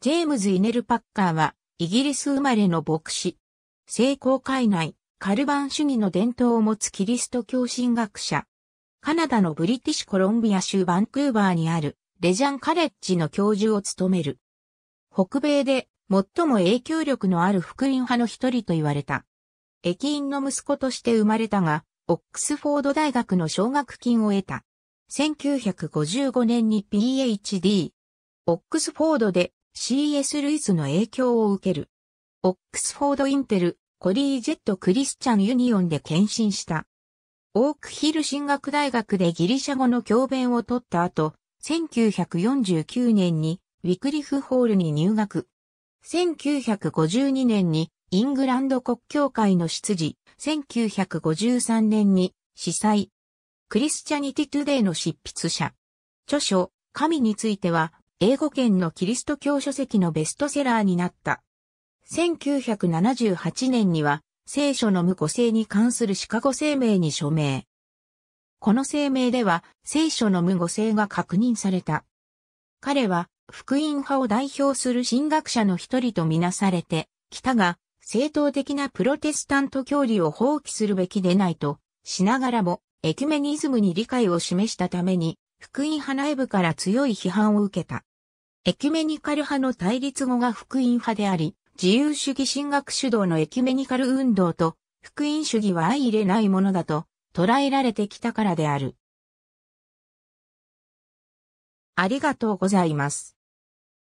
ジェームズ・イネル・パッカーは、イギリス生まれの牧師。聖公会内、カルバン主義の伝統を持つキリスト教神学者。カナダのブリティッシュコロンビア州バンクーバーにあるレジャンカレッジの教授を務める。北米で最も影響力のある福音派の一人と言われた。駅員の息子として生まれたが、オックスフォード大学の奨学金を得た。1955年に PhD。オックスフォードで C.S. ルイスの影響を受ける。オックスフォードインテル、コリージェット・クリスチャン・ユニオンで献身した。オークヒル進学大学でギリシャ語の教鞭を取った後、1949年にウィクリフホールに入学。1952年にイングランド国教会の執事、1953年に司祭、クリスチャニティトゥデイの執筆者。著書、神については英語圏のキリスト教書籍のベストセラーになった。1978年には、聖書の無個性に関するシカゴ声明に署名。この声明では、聖書の無語性が確認された。彼は、福音派を代表する神学者の一人とみなされて、来たが、正当的なプロテスタント教理を放棄するべきでないと、しながらも、エキュメニズムに理解を示したために、福音派内部から強い批判を受けた。エキュメニカル派の対立語が福音派であり、自由主義神学主導のエキュメニカル運動と福音主義は相入れないものだと捉えられてきたからである。ありがとうございます。